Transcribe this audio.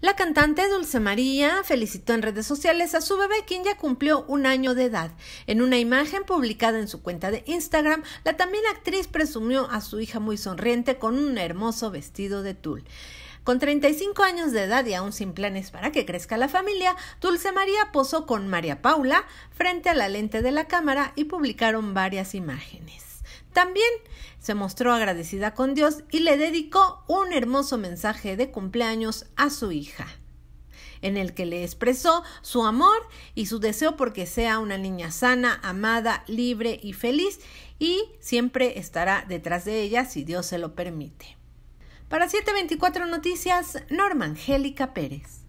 La cantante Dulce María felicitó en redes sociales a su bebé quien ya cumplió un año de edad. En una imagen publicada en su cuenta de Instagram, la también actriz presumió a su hija muy sonriente con un hermoso vestido de tul. Con 35 años de edad y aún sin planes para que crezca la familia, Dulce María posó con María Paula frente a la lente de la cámara y publicaron varias imágenes. También se mostró agradecida con Dios y le dedicó un hermoso mensaje de cumpleaños a su hija, en el que le expresó su amor y su deseo porque sea una niña sana, amada, libre y feliz, y siempre estará detrás de ella si Dios se lo permite. Para 724 Noticias, Norma Angélica Pérez.